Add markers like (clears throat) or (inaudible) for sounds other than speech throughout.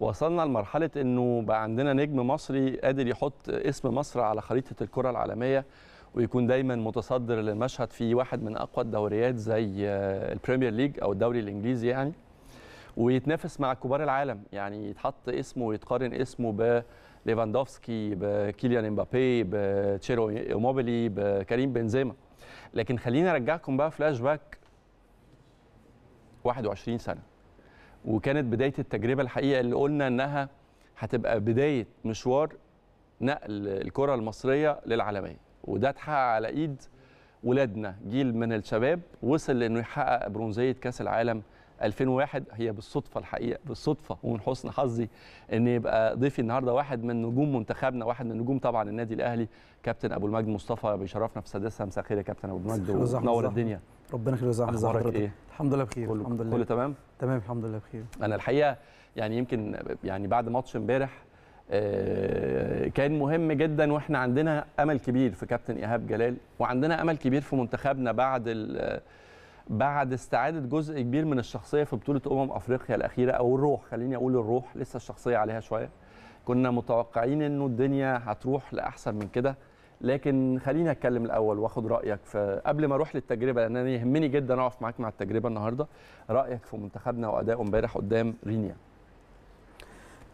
وصلنا لمرحله انه بقى عندنا نجم مصري قادر يحط اسم مصر على خريطه الكره العالميه ويكون دايما متصدر للمشهد في واحد من اقوى الدوريات زي آه، البريمير ليج او الدوري الانجليزي يعني ويتنافس مع كبار العالم يعني يتحط اسمه ويتقارن اسمه بليفاندوفسكي بكيليان امبابي بتشيرو موبيلي بكريم بنزيما لكن خليني ارجعكم بقى فلاش باك 21 سنه وكانت بدايه التجربه الحقيقه اللي قلنا انها هتبقى بدايه مشوار نقل الكره المصريه للعالميه وده اتحقق على ايد ولادنا جيل من الشباب وصل لانه يحقق برونزيه كاس العالم 2001 هي بالصدفه الحقيقه بالصدفه ومن حسن حظي ان يبقى ضيفي النهارده واحد من نجوم منتخبنا واحد من نجوم طبعا النادي الاهلي كابتن ابو المجد مصطفى بيشرفنا في سادسها مساء الخير يا كابتن ابو المجد ونور الدنيا ربنا يخليك يا حضرتك ايه؟ الحمد لله بخير كله الحمد لله كله تمام؟ تمام الحمد لله بخير انا الحقيقه يعني يمكن يعني بعد ماتش امبارح آه، كان مهم جدا واحنا عندنا امل كبير في كابتن ايهاب جلال وعندنا امل كبير في منتخبنا بعد بعد استعاده جزء كبير من الشخصيه في بطوله امم افريقيا الاخيره او الروح خليني اقول الروح لسه الشخصيه عليها شويه كنا متوقعين انه الدنيا هتروح لاحسن من كده لكن خليني اتكلم الاول واخد رايك في قبل ما اروح للتجربه لان انا يهمني جدا اقف معاك مع التجربه النهارده رايك في منتخبنا واداؤه امبارح قدام رينيا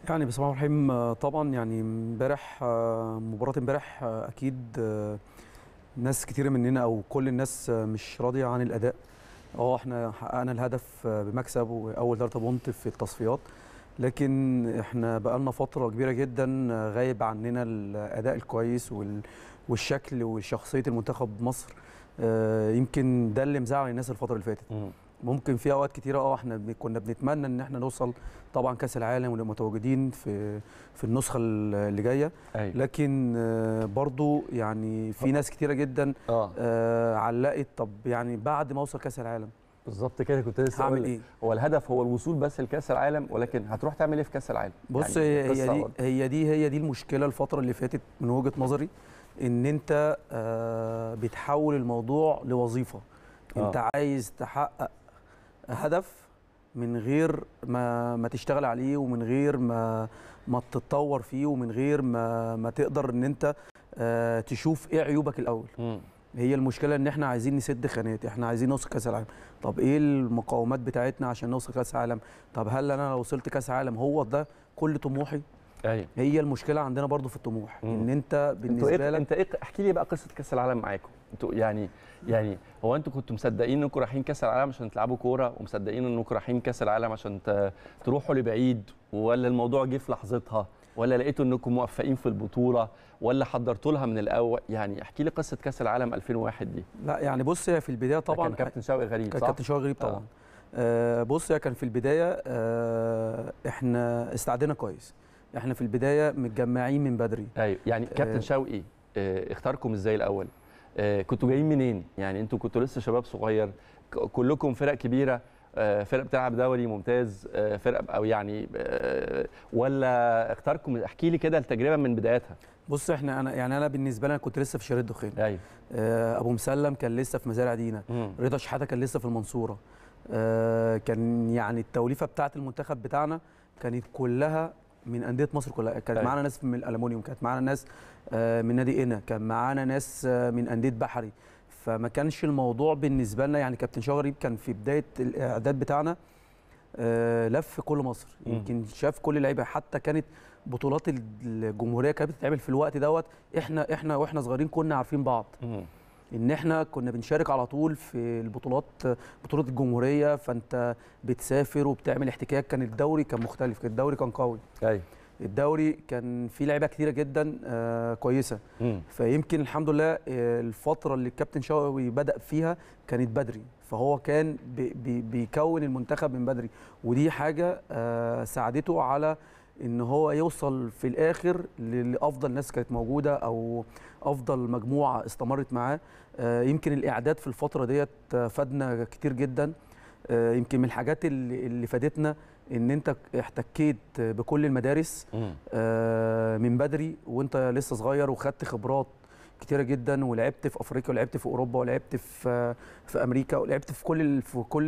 يعني بسم الله الرحمن الرحيم آه، طبعا يعني امبارح آه، مباراه امبارح آه، اكيد ناس كتير مننا او كل الناس مش راضيه عن الاداء اه احنا حققنا الهدف بمكسب واول ثلاثة بونت في التصفيات لكن احنا بقالنا فتره كبيره جدا غايب عننا الاداء الكويس وال والشكل وشخصيه المنتخب مصر آه، يمكن ده اللي مزعل الناس الفتره اللي فاتت ممكن في اوقات كتيره اه احنا كنا بنتمنى ان احنا نوصل طبعا كاس العالم ونبقى متواجدين في في النسخه اللي جايه أيوة. لكن آه، برضو يعني في ناس كتيره جدا آه. آه. علقت طب يعني بعد ما اوصل كاس العالم بالظبط كده كنت لسه هعمل ايه هو الهدف هو الوصول بس لكاس العالم ولكن هتروح تعمل ايه في كاس العالم بص يعني هي, هي دي هي دي هي دي المشكله الفتره اللي فاتت من وجهه نظري ان انت آه، بتحول الموضوع لوظيفه آه. انت عايز تحقق هدف من غير ما ما تشتغل عليه ومن غير ما ما تتطور فيه ومن غير ما ما تقدر ان انت آه، تشوف ايه عيوبك الاول م. هي المشكله ان احنا عايزين نسد خانات احنا عايزين نوصل كاس العالم طب ايه المقاومات بتاعتنا عشان نوصل كاس عالم طب هل انا لو وصلت كاس عالم هو ده كل طموحي أيوة. هي المشكله عندنا برضو في الطموح مم. ان انت إيه بالنسبه انت إيه لك انت إيه احكي لي بقى قصه كاس العالم معاكم انتوا يعني يعني هو انتوا كنتوا مصدقين انكم رايحين كاس العالم عشان تلعبوا كوره ومصدقين انكم رايحين كاس العالم عشان تروحوا لبعيد ولا الموضوع جه في لحظتها ولا لقيتوا انكم موفقين في البطوله ولا حضرتوا لها من الاول يعني احكي لي قصه كاس العالم 2001 دي لا يعني بص هي في البدايه طبعا كان كابتن شوقي غريب صح كابتن شوقي غريب آه. طبعا آه. آه بص هي كان في البدايه آه احنا استعدينا كويس احنا في البدايه متجمعين من بدري ايوه يعني آه. كابتن شوقي آه، اختاركم ازاي الاول آه، كنتوا جايين منين يعني انتوا كنتوا لسه شباب صغير كلكم فرق كبيره فرق بتلعب دوري ممتاز فرق فرقه او يعني ولا اختاركم احكي لي كده التجربه من بدايتها بص احنا انا يعني انا بالنسبه لي انا كنت لسه في شريط دخيل ايوه ابو مسلم كان لسه في مزارع دينا رضا شحاته كان لسه في المنصوره كان يعني التوليفه بتاعه المنتخب بتاعنا كانت كلها من انديه مصر كلها كانت طيب. معانا ناس من الالومنيوم كانت معانا ناس آه، من نادي انا كان معانا ناس آه، من انديه بحري فما كانش الموضوع بالنسبه لنا يعني كابتن شغريب كان في بدايه الاعداد بتاعنا آه، لف كل مصر يمكن شاف كل اللعيبه حتى كانت بطولات الجمهوريه كانت بتتعمل في الوقت دوت احنا احنا واحنا صغيرين كنا عارفين بعض ان احنا كنا بنشارك على طول في البطولات بطوله الجمهوريه فانت بتسافر وبتعمل احتكاك كان الدوري كان مختلف كان الدوري كان قوي ايوه الدوري كان فيه لعيبه كتيره جدا آه، كويسه مم. فيمكن الحمد لله آه، الفتره اللي الكابتن شوقي بدا فيها كانت بدري فهو كان بيكون المنتخب من بدري ودي حاجه آه، ساعدته على ان هو يوصل في الاخر لافضل ناس كانت موجوده او افضل مجموعه استمرت معاه آه، يمكن الاعداد في الفتره ديت فادنا كتير جدا آه، يمكن من الحاجات اللي فادتنا ان انت احتكيت بكل المدارس آه، من بدري وانت لسه صغير وخدت خبرات كتيره جدا ولعبت في افريقيا ولعبت في اوروبا ولعبت في في امريكا ولعبت في كل في كل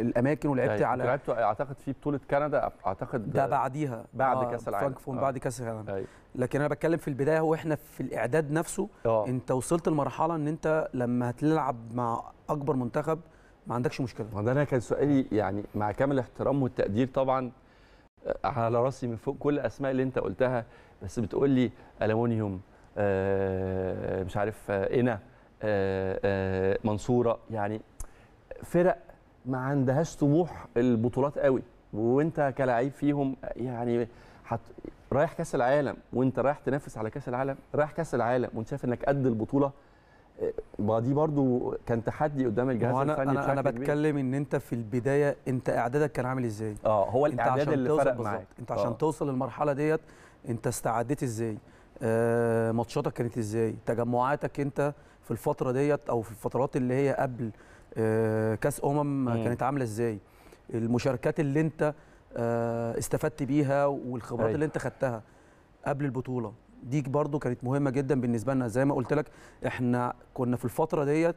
الاماكن ولعبت على لعبت اعتقد في بطوله كندا اعتقد ده بعديها بعد آه كاس العالم فرانكفون آه. بعد كاس العالم آه لكن انا بتكلم في البدايه هو احنا في الاعداد نفسه آه انت وصلت لمرحله ان انت لما هتلعب مع اكبر منتخب ما عندكش مشكله ده انا كان سؤالي يعني مع كامل الاحترام والتقدير طبعا آه، على راسي من فوق كل الاسماء اللي انت قلتها بس بتقول لي الومنيوم آه، مش عارف قنا آه، آه، منصوره يعني فرق ما عندهاش طموح البطولات قوي وانت كلاعب فيهم يعني حت... رايح كاس العالم وانت رايح تنافس على كاس العالم رايح كاس العالم وانت شايف انك قد البطوله ما دي برضو كان تحدي قدام الجهاز الفني انا انا بتكلم ان انت في البدايه انت اعدادك كان عامل ازاي اه هو الاعداد اللي فرق معاك انت عشان توصل للمرحله ديت انت استعديت ازاي آه، ماتشاتك كانت ازاي تجمعاتك انت في الفتره ديت او في الفترات اللي هي قبل آه، كاس امم كانت عامله ازاي المشاركات اللي انت آه، استفدت بيها والخبرات أيوة. اللي انت خدتها قبل البطوله دي برضو كانت مهمه جدا بالنسبه لنا زي ما قلت لك احنا كنا في الفتره ديت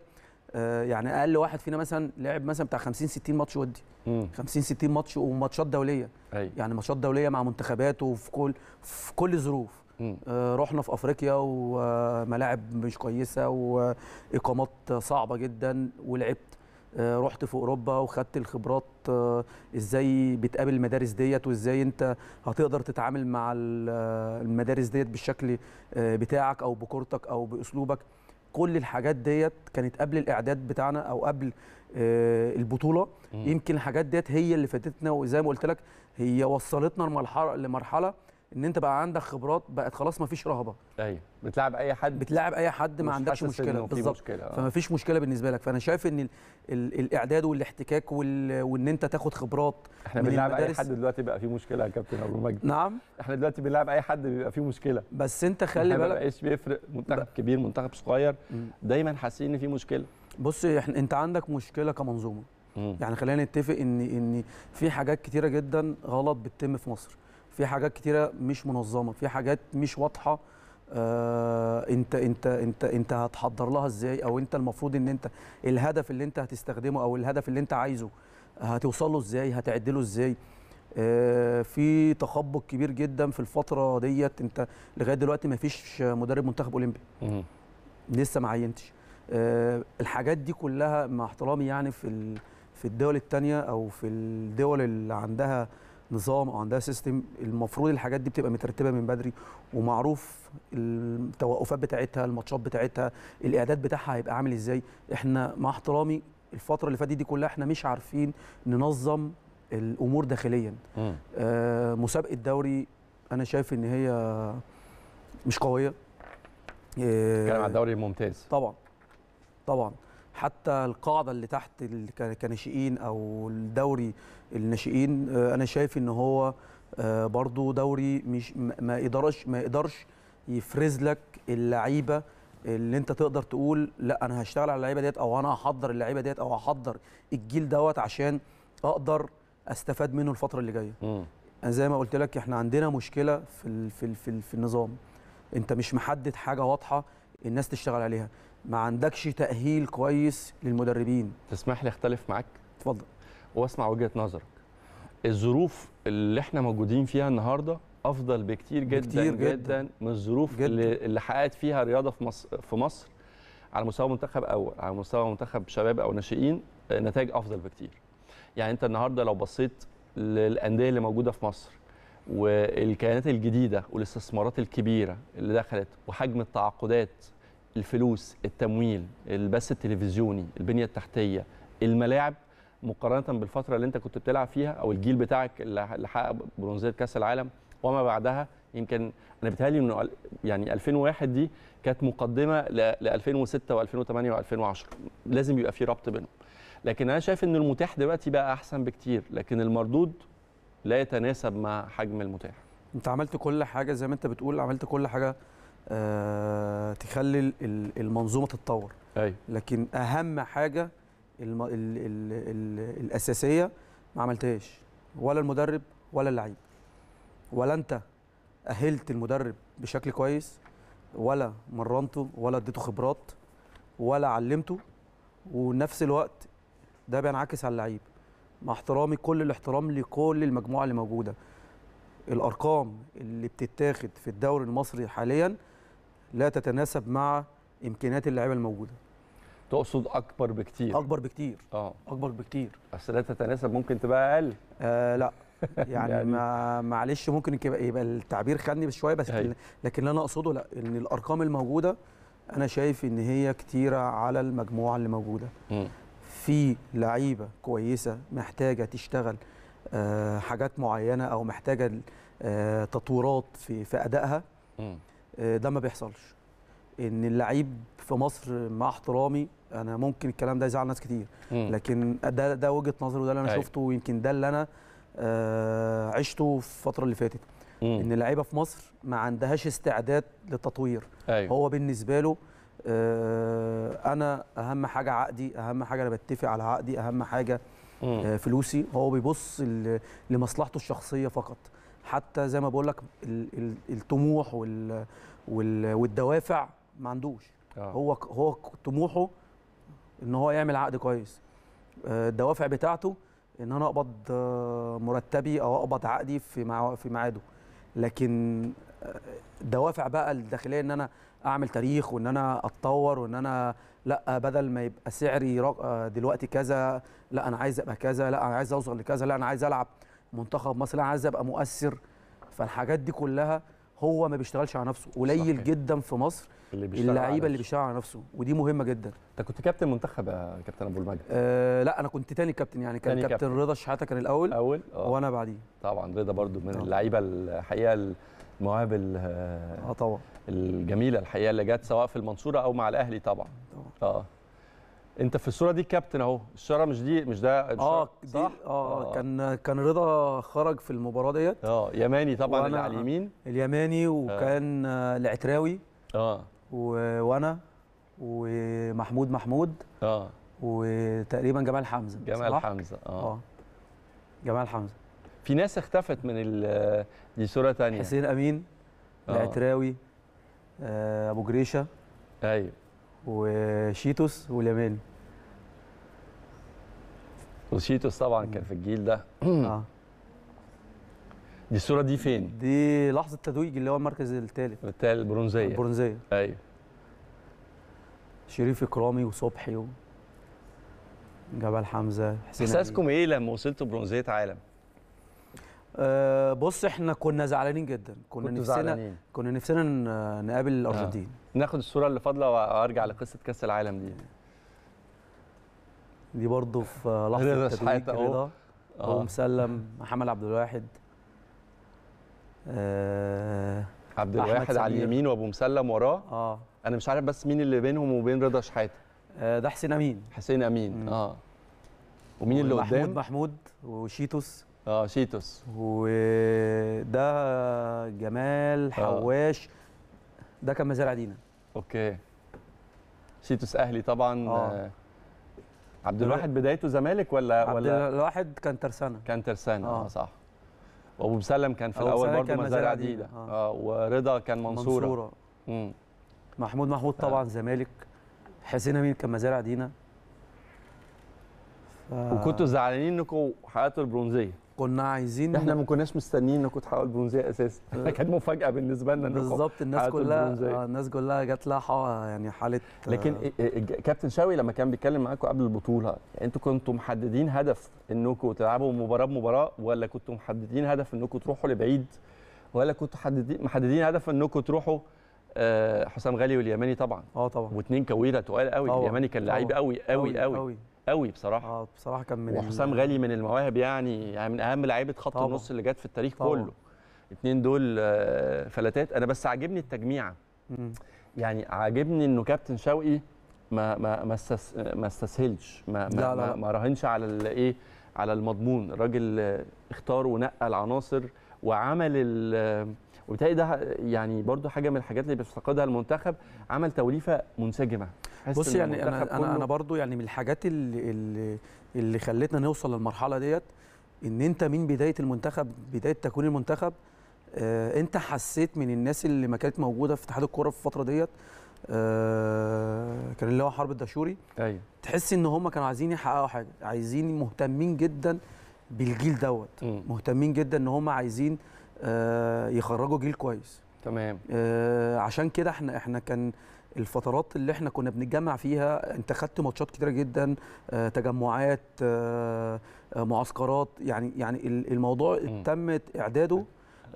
يعني اقل واحد فينا مثلا لعب مثلا بتاع 50 60 ماتش ودي 50 60 ماتش وماتشات دوليه أي. أيوة. يعني ماتشات دوليه مع منتخبات وفي كل في كل الظروف آه، رحنا في افريقيا وملاعب مش كويسه واقامات صعبه جدا ولعبت آه، رحت في اوروبا وخدت الخبرات آه، ازاي بتقابل المدارس ديت وازاي انت هتقدر تتعامل مع المدارس ديت بالشكل بتاعك او بكورتك او باسلوبك كل الحاجات ديت كانت قبل الاعداد بتاعنا او قبل البطوله مم. يمكن الحاجات ديت هي اللي فاتتنا وزي ما قلت لك هي وصلتنا لمرحله ان انت بقى عندك خبرات بقت خلاص ما فيش رهبه ايوه بتلعب اي حد بتلعب اي حد ما عندكش مشكله بالظبط آه. فما فيش مشكله بالنسبه لك فانا شايف ان الـ الـ الاعداد والاحتكاك وال وان انت تاخد خبرات احنا بنلعب اي حد دلوقتي بقى فيه مشكله يا كابتن ابو مجد نعم احنا دلوقتي بنلعب اي حد بيبقى فيه مشكله بس انت خلي بالك ما بيفرق منتخب كبير منتخب صغير دايما حاسين ان في مشكله بص احنا انت عندك مشكله كمنظومه يعني خلينا نتفق ان ان في حاجات كتيره جدا غلط بتتم في مصر في حاجات كتيره مش منظمه في حاجات مش واضحه آه انت انت انت انت هتحضر لها ازاي او انت المفروض ان انت الهدف اللي انت هتستخدمه او الهدف اللي انت عايزه هتوصل له ازاي هتعدله ازاي آه في تخبط كبير جدا في الفتره ديت انت لغايه دلوقتي ما فيش مدرب منتخب اولمبي لسه ما عينتش آه الحاجات دي كلها مع احترامي يعني في في الدول الثانيه او في الدول اللي عندها نظام او عندها سيستم المفروض الحاجات دي بتبقى مترتبه من بدري ومعروف التوقفات بتاعتها الماتشات بتاعتها الاعداد بتاعها هيبقى عامل ازاي احنا مع احترامي الفتره اللي فاتت دي كلها احنا مش عارفين ننظم الامور داخليا آه مسابقه الدوري انا شايف ان هي مش قويه آه، بتتكلم آه عن الدوري الممتاز طبعا طبعا حتى القاعده اللي تحت كناشئين او الدوري الناشئين آه، انا شايف ان هو آه، برضو دوري مش ما يقدرش ما يقدرش يفرز لك اللعيبه اللي انت تقدر تقول لا انا هشتغل على اللعيبه ديت او انا هحضر اللعيبه ديت او هحضر الجيل دوت عشان اقدر استفاد منه الفتره اللي جايه انا زي ما قلت لك احنا عندنا مشكله في في في, في النظام انت مش محدد حاجه واضحه الناس تشتغل عليها ما عندكش تاهيل كويس للمدربين تسمح لي اختلف معاك اتفضل واسمع وجهه نظرك الظروف اللي احنا موجودين فيها النهارده افضل بكتير جدا بكتير جدا, جدا من الظروف جداً. اللي حققت فيها الرياضه في مصر في مصر على مستوى منتخب اول على مستوى منتخب شباب او ناشئين نتائج افضل بكتير يعني انت النهارده لو بصيت للانديه اللي موجوده في مصر والكيانات الجديده والاستثمارات الكبيره اللي دخلت وحجم التعاقدات الفلوس التمويل البث التلفزيوني البنيه التحتيه الملاعب مقارنه بالفتره اللي انت كنت بتلعب فيها او الجيل بتاعك اللي حقق برونزيه كاس العالم وما بعدها يمكن انا بتهيألي انه يعني 2001 دي كانت مقدمه ل 2006 و2008 و2010 لازم يبقى في ربط بينهم لكن انا شايف ان المتاح دلوقتي بقى احسن بكتير لكن المردود لا يتناسب مع حجم المتاح انت عملت كل حاجه زي ما انت بتقول عملت كل حاجه آه، تخلي المنظومه تتطور أيوة. لكن اهم حاجه الـ الـ الـ الـ الاساسيه ما عملتهاش ولا المدرب ولا اللعيب ولا انت اهلت المدرب بشكل كويس ولا مرنته ولا اديته خبرات ولا علمته ونفس الوقت ده بينعكس على اللعيب مع احترامي كل الاحترام لكل المجموعه اللي موجوده الارقام اللي بتتاخد في الدوري المصري حاليا لا تتناسب مع امكانيات اللعيبه الموجوده تقصد اكبر بكتير اكبر بكتير اه اكبر بكتير اصل لا تتناسب ممكن تبقى اقل آه لا (laughs) يعني, يعني ما معلش ممكن يبقى التعبير خدني شويه بس هي. أيوه. لكن اللي انا اقصده لا ان الارقام الموجوده انا شايف ان هي كتيره على المجموعه اللي موجوده م. في لعيبه كويسه محتاجه تشتغل آه حاجات معينه او محتاجه آه تطويرات في في ادائها م. آه، ده ما بيحصلش ان اللعيب في مصر مع احترامي انا ممكن الكلام ده يزعل ناس كتير لكن ده ده وجهه نظري وده اللي انا أي. أيوة. شفته ويمكن ده اللي انا آه عشته في الفتره اللي فاتت ان اللعيبه في مصر ما عندهاش استعداد للتطوير أيوه. هو بالنسبه له آه انا اهم حاجه عقدي اهم حاجه انا بتفق على عقدي اهم حاجه آه فلوسي هو بيبص لمصلحته الشخصيه فقط حتى زي ما بقول لك الطموح وال والدوافع ما عندوش آه. هو هو طموحه ان هو يعمل عقد كويس آه، الدوافع بتاعته ان انا اقبض آه، مرتبي او اقبض عقدي في في ميعاده لكن الدوافع آه، بقى الداخليه ان انا اعمل تاريخ وان انا اتطور وان انا لا بدل ما يبقى سعري دلوقتي كذا لا انا عايز ابقى كذا لا انا عايز اوصل لكذا لا انا عايز العب منتخب مصر لا عايز ابقى مؤثر فالحاجات دي كلها هو ما بيشتغلش على نفسه قليل جدا في مصر اللعيبه اللي بيشتغل على نفسه ودي مهمه جدا انت كنت كابتن منتخب يا كابتن ابو المجد آه لا انا كنت تاني كابتن يعني كان كابتن, كابتن رضا شحاته كان الاول اول آه. وانا بعديه طبعا رضا برضو من آه. اللعيبه الحقيقه المواهب اه طبعا الجميله الحقيقه اللي جت سواء في المنصوره او مع الاهلي طبعا اه انت في الصوره دي كابتن اهو الشاره مش دي مش ده اه دي اه, آه كان كان رضا خرج في المباراه ديت اه يماني طبعا اللي على اليمين اليماني آه. وكان آه. العتراوي اه وانا ومحمود محمود اه وتقريبا جمال حمزه جمال حمزه اه, آه. جمال حمزه في ناس اختفت من آه، دي صوره ثانيه حسين امين آه. العتراوي آه. ابو جريشه ايوه وشيتوس وليمان وشيتوس طبعا كان في الجيل ده (clears throat) اه دي الصوره دي فين دي لحظه تتويج اللي هو المركز الثالث الثالث البرونزيه البرونزيه ايوه شريف اكرامي وصبحي و... جبل حمزه حسين احساسكم ايه لما وصلتوا برونزيه عالم آه بص احنا كنا زعلانين جدا كنا نفسنا زعلانين. كنا نفسنا نقابل آه. الارجنتين آه. ناخد الصوره اللي فاضله وارجع لقصه كاس العالم دي دي برضه في (laughs) لحظه تدويج اه هو مسلم محمد عبد الواحد آه عبد الواحد على اليمين وابو مسلم وراه اه انا مش عارف بس مين اللي بينهم وبين رضا شحاته آه ده حسين امين حسين امين مم. اه ومين اللي قدام محمود محمود وشيتوس اه شيتوس وده جمال اه. حواش ده كان مزارع دينا اوكي شيتوس اهلي طبعا آه. عبد الواحد بدايته زمالك ولا عبد ولا الواحد كان ترسانه كان ترسانه اه, اه صح وابو مسلم كان في الاول برضه مزارع دينا اه, آه. ورضا كان منصوره منصوره مم. محمود محمود طبعا آه. زمالك حسين امين كان مزارع دينا ف... وكنتوا زعلانين انكم حققتوا البرونزيه كنا عايزين احنا ما كناش مستنيين انك تحققوا البرونزيه اساسا (laughs) كانت مفاجاه بالنسبه لنا بالظبط الناس كلها آه، الناس كلها جات لها يعني حاله لكن آه، كابتن شاوي لما كان بيتكلم معاكم قبل البطوله انتوا كنتوا محددين هدف انكم تلعبوا مباراه بمباراه ولا كنتوا محددين هدف انكم تروحوا لبعيد ولا كنتوا محددين هدف انكم تروحوا آه، حسام غالي واليماني طبعا اه طبعا واثنين كويره تقال قوي اليماني كان لعيب قوي قوي قوي, قوي. قوي بصراحه اه بصراحه كان من وحسام غالي من المواهب يعني يعني من اهم لعيبه خط النص اللي جت في التاريخ طبعا. كله الاثنين دول آه، فلاتات انا بس عاجبني التجميعه يعني عاجبني انه كابتن شوقي ما ما ما استس ما استسهلش ما ما, لا لا. ما راهنش على الايه على المضمون الراجل اختار ونقى العناصر وعمل وبالتالي ده يعني برضو حاجه من الحاجات اللي بيفتقدها المنتخب عمل توليفه منسجمه بص يعني انا انا انا برضو يعني من الحاجات اللي اللي, اللي خلتنا نوصل للمرحله ديت ان انت من بدايه المنتخب بدايه تكوين المنتخب آه انت حسيت من الناس اللي ما كانت موجوده في اتحاد الكوره في الفتره ديت آه كان اللي هو حرب الدشوري ايوه تحس ان هم كانوا عايزين يحققوا حاجه عايزين مهتمين جدا بالجيل دوت مهتمين جدا ان هم عايزين آه، يخرجوا جيل كويس تمام آه، عشان كده احنا احنا كان الفترات اللي احنا كنا بنتجمع فيها انت خدت ماتشات كتيره جدا اه تجمعات اه, آه، معسكرات يعني يعني الموضوع تمت اعداده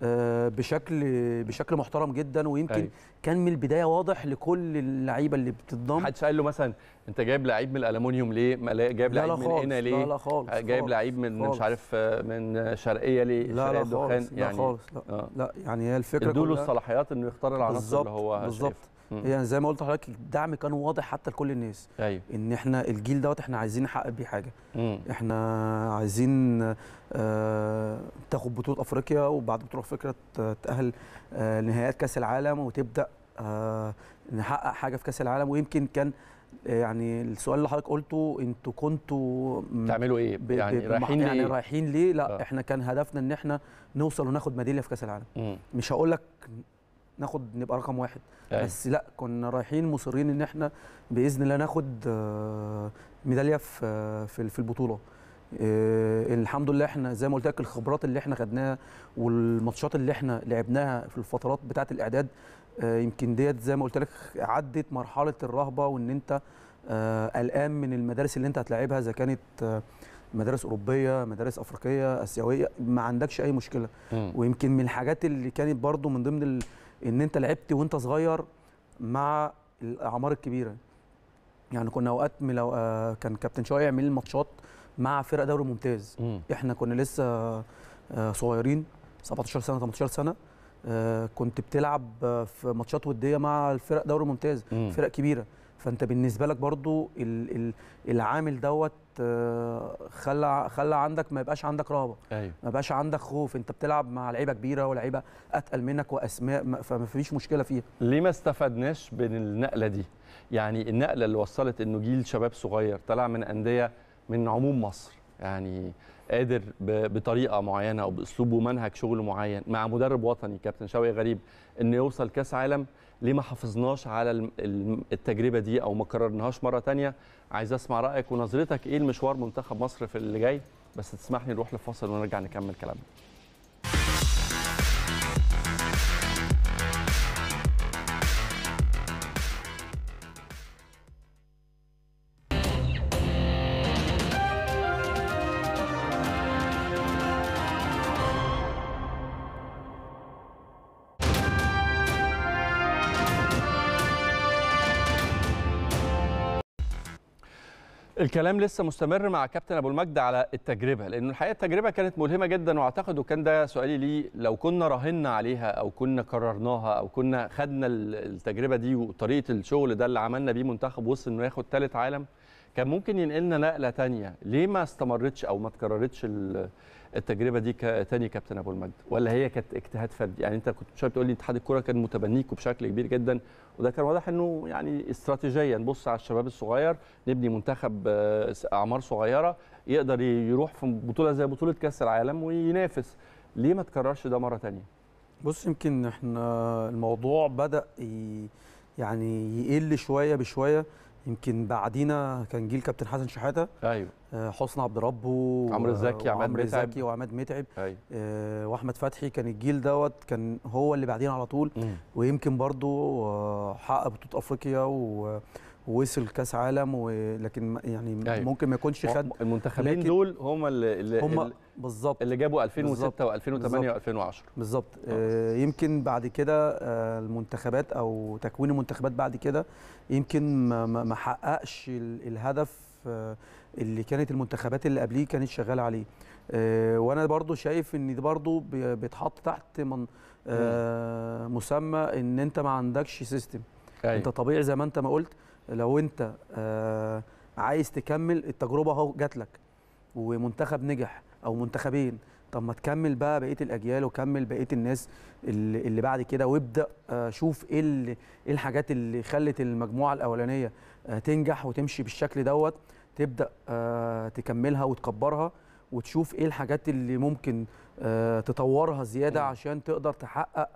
آه، بشكل بشكل محترم جدا ويمكن أي. أيوة. كان من البدايه واضح لكل اللعيبه اللي بتتضم حد سال له مثلا انت جايب لعيب من الالومنيوم ليه جايب لعيب من هنا ليه لا لا خالص جايب لعيب من خالص. مش عارف من شرقيه ليه لا لا خالص يعني لا خالص لا, آه. لا يعني هي الفكره ادوا له الصلاحيات انه يختار العناصر اللي هو بالظبط يعني زي ما قلت لحضرتك الدعم كان واضح حتى لكل الناس أيوه. ان احنا الجيل دوت احنا عايزين نحقق بيه حاجه مم. احنا عايزين آه تاخد بطوله افريقيا وبعد بطوله افريقيا تاهل آه لنهائيات كاس العالم وتبدا آه نحقق حاجه في كاس العالم ويمكن كان آه، يعني السؤال اللي حضرتك قلته انتوا كنتوا بتعملوا ايه؟ يعني رايحين يعني ليه؟ رايحين ليه؟ لا آه. احنا كان هدفنا ان احنا نوصل وناخد ميداليه في كاس العالم. مم. مش هقول لك ناخد نبقى رقم واحد أي. أيوة. بس لا كنا رايحين مصرين ان احنا باذن الله ناخد آه، ميداليه في آه، في البطوله إيه الحمد لله احنا زي ما قلت لك الخبرات اللي احنا خدناها والماتشات اللي احنا لعبناها في الفترات بتاعه الاعداد آه، يمكن ديت زي ما قلت لك عدت مرحله الرهبه وان انت آه قلقان من المدارس اللي انت هتلاعبها اذا كانت آه مدارس اوروبيه مدارس افريقيه اسيويه ما عندكش اي مشكله م. ويمكن من الحاجات اللي كانت برضو من ضمن ان انت لعبت وانت صغير مع الاعمار الكبيره يعني كنا اوقات لو آه، كان كابتن شوقي يعمل الماتشات مع فرق دوري ممتاز مم. احنا كنا لسه آه، صغيرين 17 سنه 18 سنه آه، كنت بتلعب في ماتشات وديه مع الفرق دوري ممتاز مم. فرق كبيره فانت بالنسبه لك برضو العامل دوت خلى خلى عندك ما يبقاش عندك رهبه أيوه. ما يبقاش عندك خوف انت بتلعب مع لعيبه كبيره ولعيبه اتقل منك واسماء فما فيش مشكله فيها ليه ما استفدناش من النقله دي يعني النقله اللي وصلت انه جيل شباب صغير طلع من انديه من عموم مصر يعني قادر بطريقه معينه او باسلوب ومنهج شغل معين مع مدرب وطني كابتن شوقي غريب انه يوصل كاس عالم ليه ما حافظناش على التجربه دي او ما كررناهاش مره تانية عايز اسمع رايك ونظرتك ايه لمشوار منتخب مصر في اللي جاي بس تسمح لي نروح لفاصل ونرجع نكمل كلامنا الكلام لسه مستمر مع كابتن ابو المجد على التجربه لانه الحقيقه التجربه كانت ملهمه جدا واعتقد وكان ده سؤالي ليه لو كنا راهنا عليها او كنا قررناها او كنا خدنا التجربه دي وطريقه الشغل ده اللي عملنا بيه منتخب وصل انه ياخد ثالث عالم كان ممكن ينقلنا نقله ثانيه ليه ما استمرتش او ما اتكررتش التجربه دي تاني كابتن ابو المجد ولا هي كانت اجتهاد فردي يعني انت كنت شايف تقول لي اتحاد الكوره كان متبنيك بشكل كبير جدا وده كان واضح انه يعني استراتيجيا نبص على الشباب الصغير نبني منتخب آه، اعمار صغيره يقدر يروح في بطوله زي بطوله كاس العالم وينافس ليه ما تكررش ده مره تانية بص يمكن احنا الموضوع بدا يعني يقل شويه بشويه يمكن بعدينا كان جيل كابتن حسن شحاته ايوه آه، حسن عبد ربه عمرو الزكي وعماد متعب زكي وعماد متعب أيوة. آه، واحمد فتحي كان الجيل دوت كان هو اللي بعدين على طول مم. ويمكن برضه آه، حقق بطوله افريقيا و وصل كاس عالم ولكن يعني أيوة. ممكن ما يكونش خد المنتخبين دول هم اللي هم بالظبط اللي جابوا 2006 و2008 و2010 بالظبط آه. آه يمكن بعد كده آه، المنتخبات او تكوين المنتخبات بعد كده يمكن ما, حققش الهدف آه، اللي كانت المنتخبات اللي قبليه كانت شغاله عليه وانا برضو شايف ان ده برضو بيتحط تحت من مسمى ان انت ما عندكش سيستم أيوة. انت طبيعي زي ما انت ما قلت لو انت آه، عايز تكمل التجربه اهو جات لك ومنتخب نجح او منتخبين طب ما تكمل بقى بقيه الاجيال وكمل بقيه الناس اللي, اللي بعد كده وابدا آه، شوف ايه ايه الحاجات اللي خلت المجموعه الاولانيه آه، تنجح وتمشي بالشكل دوت تبدا تكملها وتكبرها وتشوف ايه الحاجات اللي ممكن تطورها زياده عشان تقدر تحقق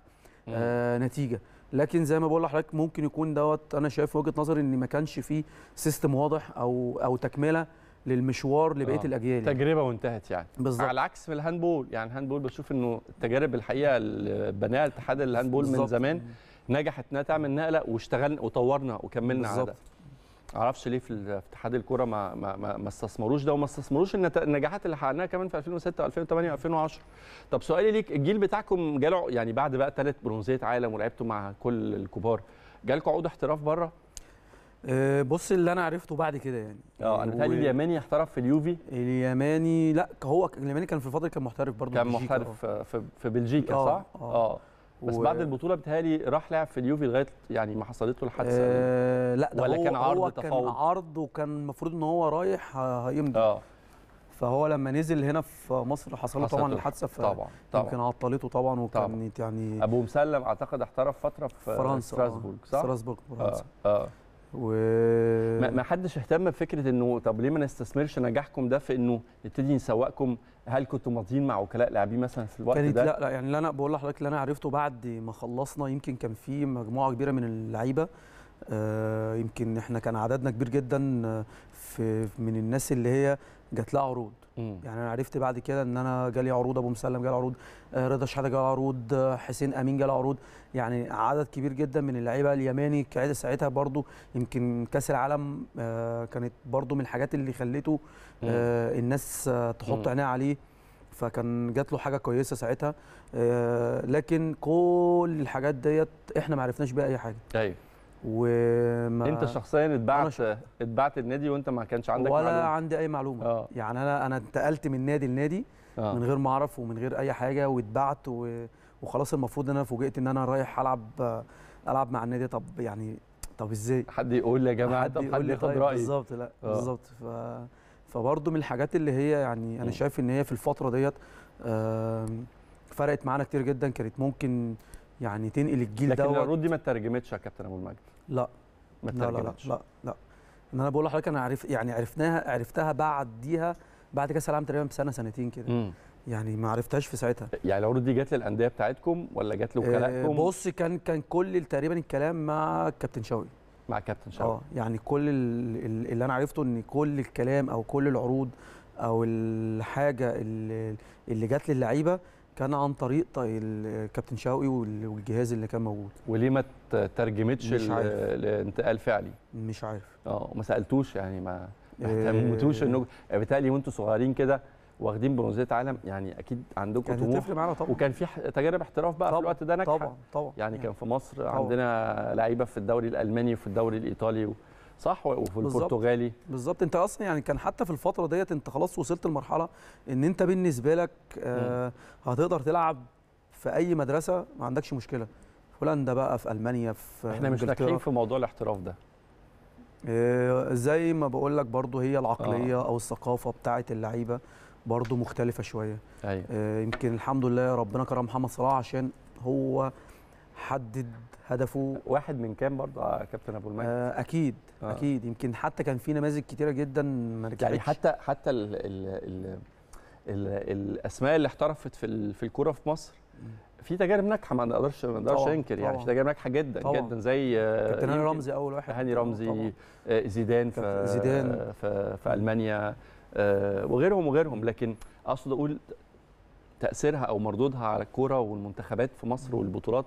نتيجه لكن زي ما بقول لحضرتك ممكن يكون دوت انا شايف وجهه نظري ان ما كانش فيه سيستم واضح او او تكمله للمشوار لبقيه آه. الاجيال يعني. تجربه يعني. وانتهت يعني بالظبط على عكس من الهاندبول يعني الهاندبول بشوف انه التجارب الحقيقه اللي بناها اتحاد الهاندبول من زمان نجحت انها تعمل نقله واشتغلنا وطورنا وكملنا بالظبط معرفش ليه في اتحاد الكوره ما ما ما استثمروش ده وما استثمروش النجاحات اللي حققناها كمان في 2006 و2008 و2010 طب سؤالي ليك الجيل بتاعكم جاله يعني بعد بقى ثلاث برونزيات عالم ولعبتوا مع كل الكبار جالكم عقود احتراف بره آه، بص اللي انا عرفته بعد كده يعني اه انا تاني و... اليماني احترف في اليوفي اليماني لا هو اليماني كان في الفتره كان محترف برضه كان محترف في, بلجيكا آه صح؟ اه, آه. بس و... بعد البطوله بتهالي راح لعب في اليوفي لغايه يعني ما حصلت له الحادثه آه لا ده ولا هو كان عرض هو تفاوض كان عرض وكان المفروض ان هو رايح هيمضي آه. فهو لما نزل هنا في مصر حصل له طبعا الحادثه طبعا طبعا يمكن عطلته طبعا وكانت يعني ابو مسلم اعتقد احترف فتره في فرنسا ستراسبورغ آه، صح؟ ستراسبورغ فرنسا آه. آه. و ما حدش اهتم بفكره انه طب ليه ما نستثمرش نجاحكم ده في انه نبتدي نسوقكم هل كنتوا ماضيين مع وكلاء لاعبين مثلا في الوقت كانت ده؟ لا لا يعني اللي انا بقول لحضرتك اللي انا عرفته بعد ما خلصنا يمكن كان في مجموعه كبيره من اللعيبه آه يمكن احنا كان عددنا كبير جدا آه، في من الناس اللي هي جات لها عروض مم. يعني انا عرفت بعد كده ان انا جالي عروض ابو مسلم جالي عروض آه، رضا شحاته جالي عروض حسين امين جالي عروض يعني عدد كبير جدا من اللعيبه اليماني كعادة ساعتها برضو يمكن كاس العالم آه، كانت برضو من الحاجات اللي مم. آه، الناس تحط عينيها عليه فكان جات له حاجه كويسه ساعتها لكن كل الحاجات ديت احنا ما عرفناش بيها اي حاجه ايوه وما انت شخصيا اتبعت اتبعت النادي وانت ما كانش عندك ولا معلومة. عندي اي معلومه آه. يعني انا انا انتقلت من نادي لنادي آه. من غير ما اعرف ومن غير اي حاجه واتبعت و... وخلاص المفروض ان انا فوجئت ان انا رايح العب العب مع النادي طب يعني طب ازاي حد يقول يا جماعه حد طب حد ياخد طيب. رايي بالظبط لا آه. بالظبط ف فبرضه من الحاجات اللي هي يعني انا شايف ان هي في الفتره ديت فرقت معانا كتير جدا كانت ممكن يعني تنقل الجيل ده لكن العروض دي ما اترجمتش يا كابتن ابو المجد لا ما لا لا لا لا, لا. ان انا بقول لحضرتك انا عرف يعني عرفناها عرفتها بعديها بعد كاس العالم تقريبا بسنه سنتين كده يعني ما عرفتهاش في ساعتها يعني العروض دي جت للانديه بتاعتكم ولا جت آه، لوكلاءكم؟ بص كان كان كل تقريبا الكلام مع كابتن شوقي مع كابتن شوقي اه يعني كل اللي انا عرفته ان كل الكلام او كل العروض او الحاجه اللي, اللي جت للعيبه كان عن طريق الكابتن شوقي والجهاز اللي كان موجود وليه ما ترجمتش لانتقال فعلي مش عارف اه ما سالتوش يعني ما آه، اهتمتوش انه يعني بتقلي وانتوا صغيرين كده واخدين برونزيه عالم يعني اكيد عندكم طموح معانا طبعا وكان في تجارب احتراف بقى طبعًا في الوقت ده نجحت طبعا طبعا يعني, يعني كان في مصر طبعًا عندنا لعيبه في الدوري الالماني وفي الدوري الايطالي صح وفي البرتغالي بالظبط انت اصلا يعني كان حتى في الفتره ديت انت خلاص وصلت لمرحله ان انت بالنسبه لك آه هتقدر تلعب في اي مدرسه ما عندكش مشكله في هولندا بقى في المانيا في احنا مش داخلين في موضوع الاحتراف ده آه، زي ما بقول لك برضو هي العقليه آه. او الثقافه بتاعه اللعيبه برضو مختلفه شويه أيوة. آه، يمكن الحمد لله ربنا كرم محمد صلاح عشان هو حدد هدفه واحد من كام برضه آه، كابتن ابو المجد آه اكيد آه. اكيد يمكن حتى كان في نماذج كتيره جدا ما يعني حتى حتى الـ الـ الـ الـ الاسماء اللي احترفت في في الكوره في مصر في تجارب ناجحه ما نقدرش ما نقدرش انكر يعني في تجارب ناجحه جدا طبعا. جدا زي آه، كابتن هاني رمزي اول واحد هاني رمزي طبعا. آه، زيدان في زيدان في, في المانيا وغيرهم وغيرهم لكن اقصد اقول تاثيرها او مردودها على الكوره والمنتخبات في مصر والبطولات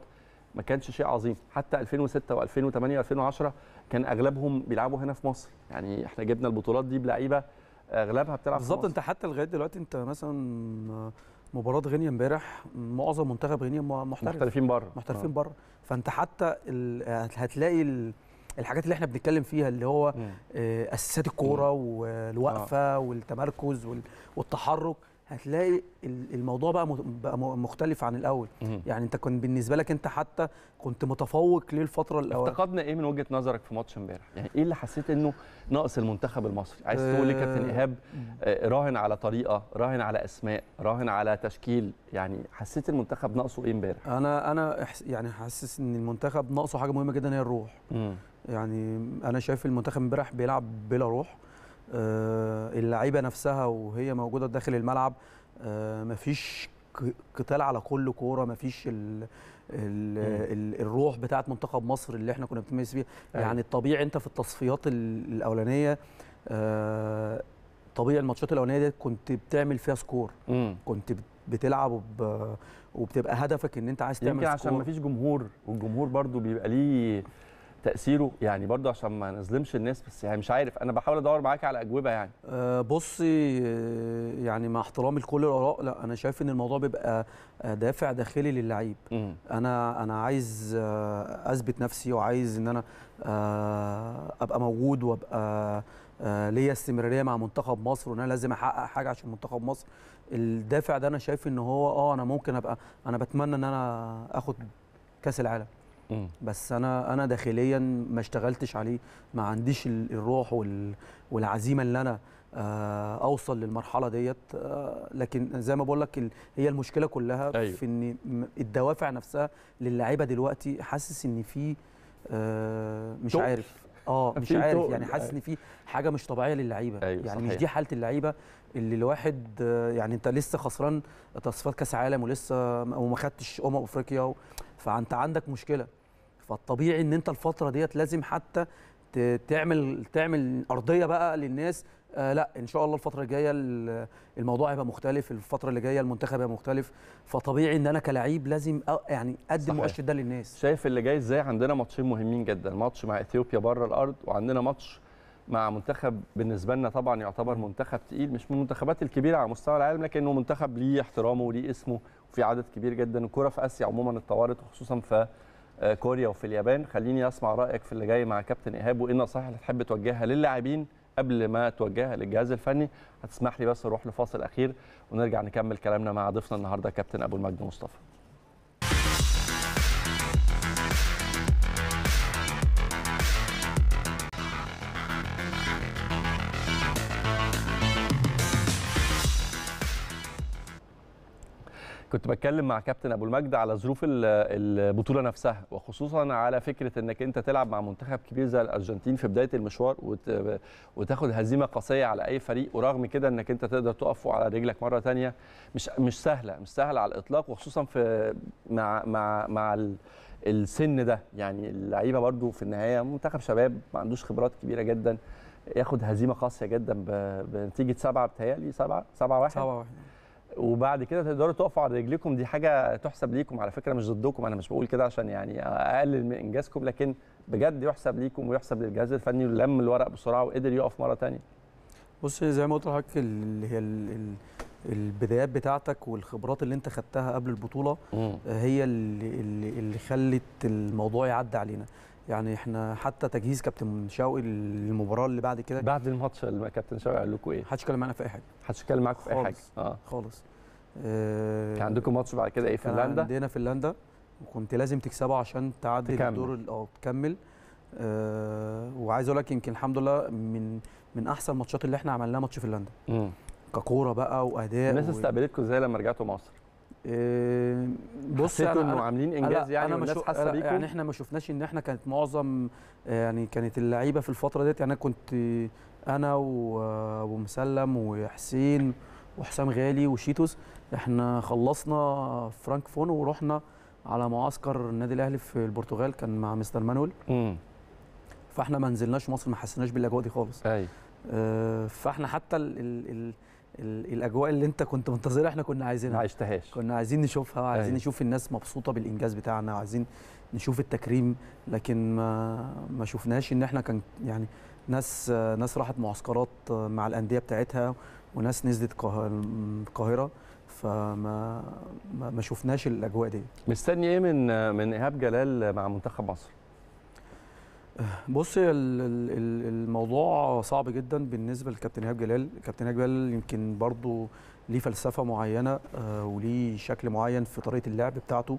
ما كانش شيء عظيم حتى 2006 و2008 و2010 كان اغلبهم بيلعبوا هنا في مصر يعني احنا جبنا البطولات دي بلعيبه اغلبها بتلعب بالظبط انت حتى لغايه دلوقتي انت مثلا مباراه غينيا امبارح معظم منتخب غينيا محترف محترفين بره محترفين آه. بره فانت حتى هتلاقي الحاجات اللي احنا بنتكلم فيها اللي هو آه، اساسات الكوره والوقفه آه. والتمركز والتحرك هتلاقي الموضوع بقى بقى مختلف عن الاول يعني انت كان بالنسبه لك انت حتى كنت متفوق ليه الفتره الاولى افتقدنا ايه من وجهه نظرك في ماتش امبارح يعني ايه اللي حسيت انه ناقص المنتخب المصري عايز آه، تقول لي كابتن ايهاب آه، راهن على طريقه راهن على اسماء راهن على تشكيل يعني حسيت المنتخب ناقصه ايه امبارح انا انا يعني حاسس ان المنتخب ناقصه حاجه مهمه جدا هي الروح يعني انا شايف المنتخب امبارح بيلعب بلا روح آه، اللعيبه نفسها وهي موجوده داخل الملعب آه، مفيش قتال على كل كوره مفيش ال الروح بتاعه منتخب مصر اللي احنا كنا بنتميز بيها أيوة. يعني الطبيعي انت في التصفيات الاولانيه آه، طبيعي الماتشات الاولانيه دي كنت بتعمل فيها سكور كنت بتلعب وب... وبتبقى هدفك ان انت عايز تعمل يمكن سكور. عشان مفيش جمهور والجمهور برضو بيبقى ليه تاثيره يعني برضه عشان ما نظلمش الناس بس يعني مش عارف انا بحاول ادور معاك على اجوبه يعني أه بصي آه، يعني مع احترامي لكل الاراء لا انا شايف ان الموضوع بيبقى آه، دافع داخلي للعيب انا انا عايز آه، اثبت نفسي وعايز ان انا ابقى موجود وابقى ليا استمراريه مع منتخب مصر وان انا لازم احقق حاجه عشان منتخب مصر الدافع ده انا شايف ان هو اه انا ممكن ابقى انا بتمنى ان انا اخد كاس العالم بس انا انا داخليا ما اشتغلتش عليه ما عنديش الروح والعزيمه اللي انا آه، اوصل للمرحله ديت آه، لكن زي ما بقول لك هي المشكله كلها أيوه. في ان الدوافع نفسها للاعيبه دلوقتي حاسس ان في آه، مش عارف اه (laughs) مش عارف يعني حاسس ان في حاجه مش طبيعيه للعيبه أيوه يعني صحيح. مش دي حاله اللعيبه اللي الواحد يعني انت لسه خسران تصفيات كاس عالم ولسه وما خدتش امم افريقيا فانت عندك مشكله فالطبيعي ان انت الفتره ديت لازم حتى تعمل تعمل ارضيه بقى للناس آه لا ان شاء الله الفتره الجايه الموضوع هيبقى مختلف الفتره اللي جايه المنتخب هيبقى مختلف فطبيعي ان انا كلاعب لازم يعني اقدم مؤشر ده للناس شايف اللي جاي ازاي عندنا ماتشين مهمين جدا ماتش مع اثيوبيا بره الارض وعندنا ماتش مع منتخب بالنسبه لنا طبعا يعتبر منتخب تقيل مش من المنتخبات الكبيره على مستوى العالم لكنه منتخب ليه احترامه وليه اسمه وفي عدد كبير جدا الكره في اسيا عموما اتطورت وخصوصا في آه، كوريا وفي اليابان خليني اسمع رايك في اللي جاي مع كابتن ايهاب وايه النصائح اللي تحب توجهها للاعبين قبل ما توجهها للجهاز الفني هتسمح لي بس اروح لفاصل اخير ونرجع نكمل كلامنا مع ضيفنا النهارده كابتن ابو المجد مصطفى كنت بتكلم مع كابتن ابو المجد على ظروف البطوله نفسها وخصوصا على فكره انك انت تلعب مع منتخب كبير زي الارجنتين في بدايه المشوار وتاخد هزيمه قاسيه على اي فريق ورغم كده انك انت تقدر تقف على رجلك مره ثانيه مش مش سهله مش سهله على الاطلاق وخصوصا في مع مع مع السن ده يعني اللعيبه برده في النهايه منتخب شباب ما عندوش خبرات كبيره جدا ياخد هزيمه قاسيه جدا بنتيجه سبعه بتهيألي سبعه سبعه واحد سبعه واحد وبعد كده تقدروا تقفوا على رجليكم دي حاجه تحسب ليكم على فكره مش ضدكم انا مش بقول كده عشان يعني اقلل من انجازكم لكن بجد يحسب ليكم ويحسب للجهاز الفني لم الورق بسرعه وقدر يقف مره ثانيه بص زي ما قلت لحضرتك اللي هي البدايات بتاعتك والخبرات اللي انت خدتها قبل البطوله هي اللي, اللي خلت الموضوع يعدي علينا يعني احنا حتى تجهيز كابتن شوقي للمباراه اللي بعد كده بعد الماتش اللي كابتن شوقي قال لكم ايه؟ محدش اتكلم معانا في اي حاجه محدش اتكلم معاكم في اي حاجه اه خالص آه كان عندكم ماتش بعد كده ايه فنلندا؟ عندنا فنلندا وكنت لازم تكسبه عشان تعدي الدور اه تكمل آه وعايز اقول لك يمكن الحمد لله من من احسن الماتشات اللي احنا عملناها ماتش فنلندا ككوره بقى واداء الناس و... استقبلتكم ازاي لما رجعتوا مصر؟ آه، بص حسيتوا انه عاملين انجاز يعني أنا والناس حاسه بيكم يعني احنا ما شفناش ان احنا كانت معظم آه، يعني كانت اللعيبه في الفتره ديت يعني انا كنت انا وابو آه، مسلم وحسين وحسام غالي وشيتوس احنا خلصنا فرانك فون ورحنا على معسكر النادي الاهلي في البرتغال كان مع مستر مانويل فاحنا ما نزلناش مصر ما حسيناش بالاجواء دي خالص ايوه فاحنا حتى ال ال ال الاجواء اللي انت كنت منتظرها احنا كنا عايزينها ما عشتهاش كنا عايزين نشوفها وعايزين أيوة. أيه. نشوف الناس مبسوطه بالانجاز بتاعنا وعايزين نشوف التكريم لكن ما ما شفناش ان احنا كان يعني ناس ناس راحت معسكرات مع الانديه بتاعتها وناس نزلت القاهره فما ما شفناش الاجواء دي مستني ايه من من ايهاب جلال مع منتخب مصر بص الموضوع صعب جدا بالنسبه للكابتن ايهاب جلال كابتن ايهاب جلال يمكن برضه ليه فلسفه معينه آه، وليه شكل معين في طريقه اللعب بتاعته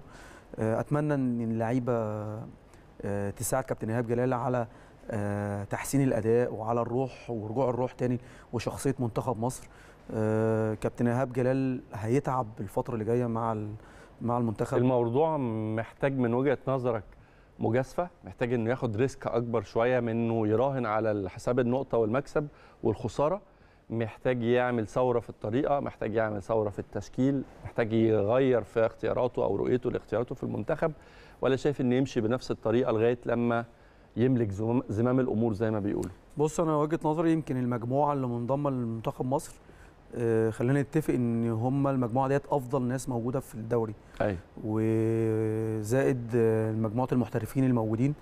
آه، اتمنى ان اللعيبه آه، تساعد كابتن ايهاب جلال على تحسين الاداء وعلى الروح ورجوع الروح تاني وشخصيه منتخب مصر كابتن ايهاب جلال هيتعب الفتره اللي جايه مع مع المنتخب الموضوع محتاج من وجهه نظرك مجازفه محتاج انه ياخد ريسك اكبر شويه من انه يراهن على حساب النقطه والمكسب والخساره محتاج يعمل ثوره في الطريقه محتاج يعمل ثوره في التشكيل محتاج يغير في اختياراته او رؤيته لاختياراته في المنتخب ولا شايف انه يمشي بنفس الطريقه لغايه لما يملك زمام الامور زي ما بيقولوا بص انا وجهه نظري يمكن المجموعه اللي منضمه لمنتخب مصر آه، خلينا نتفق ان هم المجموعه ديت افضل ناس موجوده في الدوري ايوه وزائد آه، مجموعه المحترفين الموجودين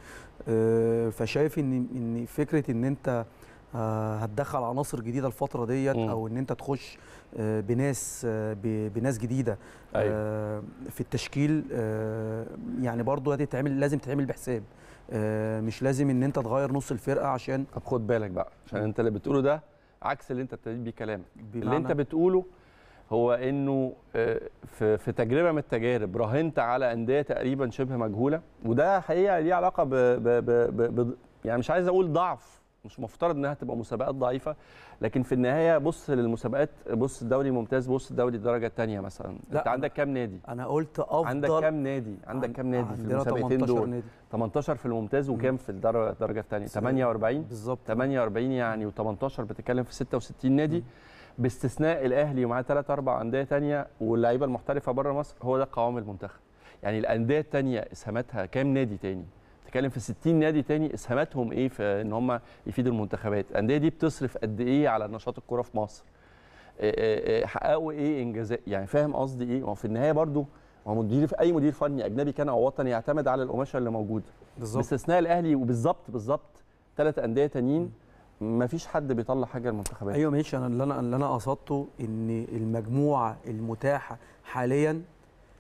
آه، فشايف ان ان فكره ان انت هتدخل عناصر جديده الفتره ديت او ان انت تخش بناس بناس جديده أيوة. في التشكيل يعني برضو هتتعمل لازم تتعمل بحساب مش لازم ان انت تغير نص الفرقه عشان طب خد بالك بقى عشان انت اللي بتقوله ده عكس اللي انت ابتديت بيه كلامك اللي انت بتقوله هو انه آه، في, في تجربه من التجارب راهنت على انديه تقريبا شبه مجهوله وده حقيقه ليه علاقه ب, ب, ب, ب يعني مش عايز اقول ضعف مش مفترض انها تبقى مسابقات ضعيفه لكن في النهايه بص للمسابقات بص الدوري ممتاز بص الدوري الدرجه الثانيه مثلا لا انت عندك كام نادي انا قلت افضل عندك كام نادي عندك كام نادي في المسابقتين دول نادي. 18 في الممتاز وكام في الدرجه الثانيه 48 بالظبط 48 يعني و18 بتتكلم في 66 نادي م. باستثناء الاهلي ومعاه ثلاث اربع انديه ثانيه واللعيبه المحترفه بره مصر هو ده قوام المنتخب يعني الانديه الثانيه اسهاماتها كام نادي ثاني بتتكلم في 60 نادي تاني اسهاماتهم ايه في ان هم يفيدوا المنتخبات الانديه دي بتصرف قد ايه على نشاط الكوره في مصر حققوا ايه انجازات يعني فاهم قصدي ايه وفي النهايه برضو هو مدير في اي مدير فني اجنبي كان او وطني يعتمد على القماشه اللي موجوده بالظبط باستثناء الاهلي وبالظبط بالظبط ثلاث انديه تانيين ما فيش حد بيطلع حاجه للمنتخبات ايوه ماشي انا اللي انا اللي انا قصدته ان المجموعه المتاحه حاليا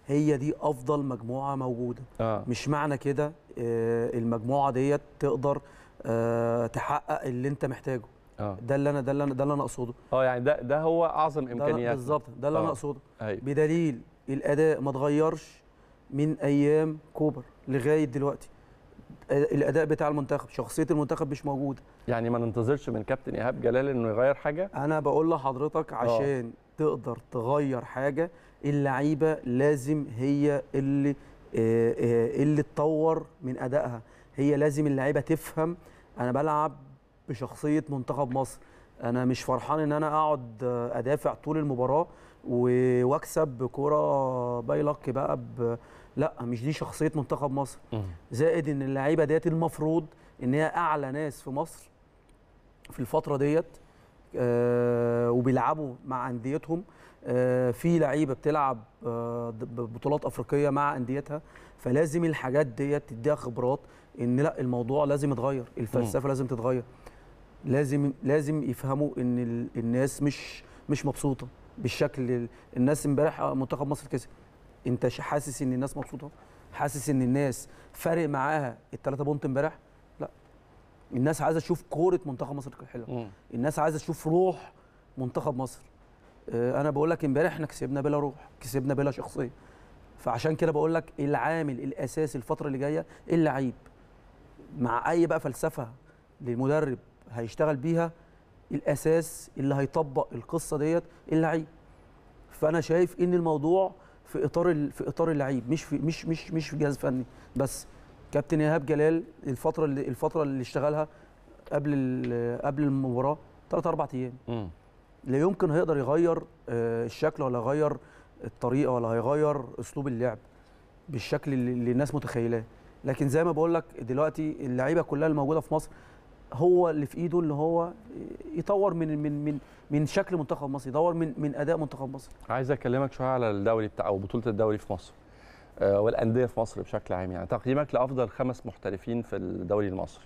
هي دي افضل مجموعه موجوده آه. مش معنى كده آه، المجموعه ديت تقدر آه، تحقق اللي انت محتاجه آه. ده اللي انا ده اللي انا ده اللي انا اقصده اه يعني ده ده هو اعظم امكانيات بالظبط ده اللي انا آه. اقصده أيوه. بدليل الاداء ما اتغيرش من ايام كوبر لغايه دلوقتي الاداء بتاع المنتخب شخصيه المنتخب مش موجوده يعني ما ننتظرش من كابتن ايهاب جلال انه يغير حاجه انا بقول لحضرتك عشان أوه. تقدر تغير حاجه اللعيبه لازم هي اللي ايه اللي اتطور من ادائها هي لازم اللعيبه تفهم انا بلعب بشخصيه منتخب مصر انا مش فرحان ان انا اقعد آه، ادافع طول المباراه واكسب كوره باي لك بقى ب... لا مش دي شخصيه منتخب مصر زائد ان اللعيبه ديت المفروض ان هي اعلى ناس في مصر في الفتره ديت آه وبيلعبوا مع انديتهم آه، في لعيبه بتلعب آه، بطولات افريقيه مع انديتها فلازم الحاجات ديت تديها خبرات ان لا الموضوع لازم يتغير الفلسفه لازم تتغير لازم لازم يفهموا ان الناس مش مش مبسوطه بالشكل الناس امبارح آه، منتخب مصر كسب انت حاسس ان الناس مبسوطه حاسس ان الناس فارق معاها الثلاثه بونت امبارح لا الناس عايزه تشوف كوره منتخب مصر حلوه الناس عايزه تشوف روح منتخب مصر آه، انا بقول لك امبارح احنا كسبنا بلا روح كسبنا بلا شخصيه فعشان كده بقول لك العامل الاساسي الفتره اللي جايه اللعيب مع اي بقى فلسفه للمدرب هيشتغل بيها الاساس اللي هيطبق القصه ديت اللعيب فانا شايف ان الموضوع في اطار في اطار اللعيب مش في مش مش مش في جهاز فني بس كابتن ايهاب جلال الفتره اللي الفتره اللي اشتغلها قبل قبل المباراه ثلاث اربع ايام لا يمكن هيقدر يغير آه، الشكل ولا يغير الطريقه ولا هيغير اسلوب اللعب بالشكل اللي الناس متخيلاه لكن زي ما بقول لك دلوقتي اللعيبه كلها الموجوده في مصر هو اللي في ايده اللي هو يطور من من من من شكل منتخب مصر يطور من من اداء منتخب مصر عايز اكلمك شويه على الدوري بتاع او بطوله الدوري في مصر آه، والانديه في مصر بشكل عام يعني تقييمك لافضل خمس محترفين في الدوري المصري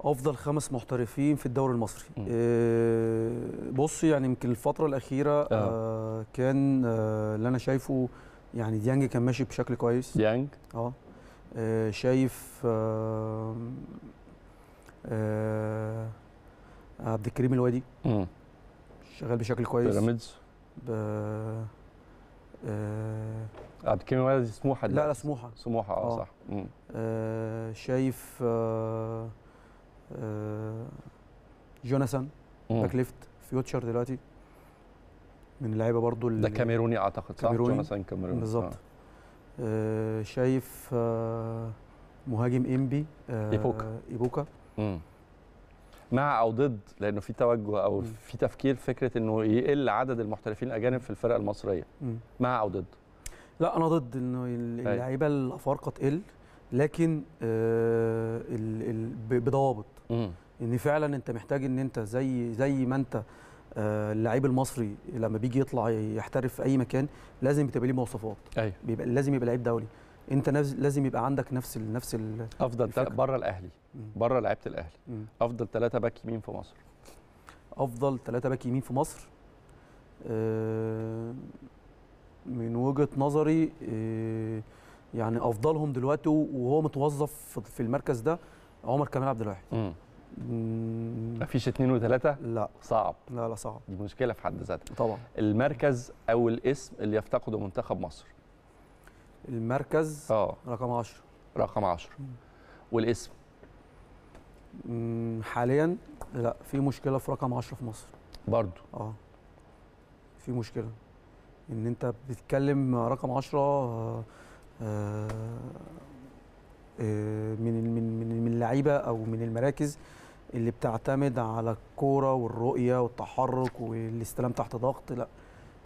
افضل خمس محترفين في الدوري المصري إيه بص يعني يمكن الفتره الاخيره آه. آه كان آه اللي انا شايفه يعني ديانج كان ماشي بشكل كويس ديانج اه, آه شايف آه آه عبد الكريم الوادي شغال بشكل كويس بيراميدز آه... آه، عبد الكريم الوادي سموحه لا لا سموحه سموحه اه, آه. صح آه شايف آه آه، جوناثان باك ليفت فيوتشر دلوقتي من اللعيبه برضو ده كاميروني اعتقد صح كاميروني جوناثان كاميروني بالظبط آه. آه شايف آه مهاجم انبي آه ايبوكا ايبوكا مع او ضد لانه في توجه او م. في تفكير فكره انه يقل عدد المحترفين الاجانب في الفرق المصريه م. مع او ضد لا انا ضد انه اللعيبه الافارقه تقل لكن آه ال ال بضوابط ان فعلا انت محتاج ان انت زي زي ما انت آه، اللعيب المصري لما بيجي يطلع يحترف في اي مكان لازم تبقى ليه مواصفات أيوة. بيبقى لازم يبقى لعيب دولي انت لازم يبقى عندك نفس الـ نفس الـ افضل بره الاهلي بره لعيبه الاهلي مم. افضل ثلاثه باك يمين في مصر افضل ثلاثه باك يمين في مصر آه، من وجهه نظري آه، يعني افضلهم دلوقتي وهو متوظف في المركز ده عمر كمال عبد الواحد مفيش اثنين وثلاثة؟ لا صعب لا لا صعب دي مشكلة في حد ذاتها طبعا المركز أو الاسم اللي يفتقده منتخب مصر المركز اه رقم 10 رقم 10 والاسم حاليا لا في مشكلة في رقم 10 في مصر برضو اه في مشكلة ان انت بتتكلم رقم 10 آه, آه، آه، من من من اللعيبه او من المراكز اللي بتعتمد على الكوره والرؤيه والتحرك والاستلام تحت ضغط لا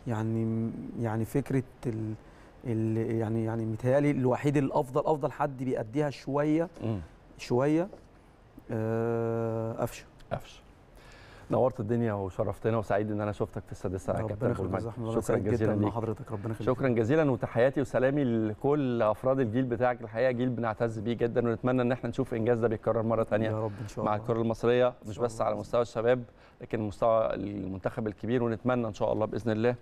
يعني يعني فكره ال ال يعني يعني متهيألي الوحيد الافضل افضل حد بيأديها شويه م. شويه آه، قفشه قفشه نورت الدنيا وشرفتنا وسعيد ان انا شفتك في السادسه يا كابتن شكرا جزيلا ليك حضرتك ربنا يخليك شكرا جزيلا وتحياتي وسلامي لكل افراد الجيل بتاعك الحقيقه جيل بنعتز بيه جدا ونتمنى ان احنا نشوف انجاز ده بيتكرر مره ثانيه يا رب ان شاء الله مع الكره المصريه مش بس على مستوى الشباب لكن مستوى المنتخب الكبير ونتمنى ان شاء الله باذن الله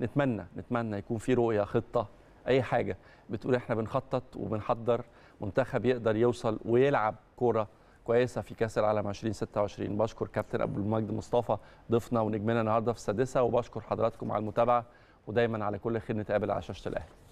نتمنى نتمنى يكون في رؤيه خطه اي حاجه بتقول احنا بنخطط وبنحضر منتخب يقدر يوصل ويلعب كوره كويسه في كاس العالم 2026 بشكر كابتن ابو المجد مصطفى ضيفنا ونجمنا النهارده في السادسه وبشكر حضراتكم على المتابعه ودايما على كل خير نتقابل على شاشه الاهلي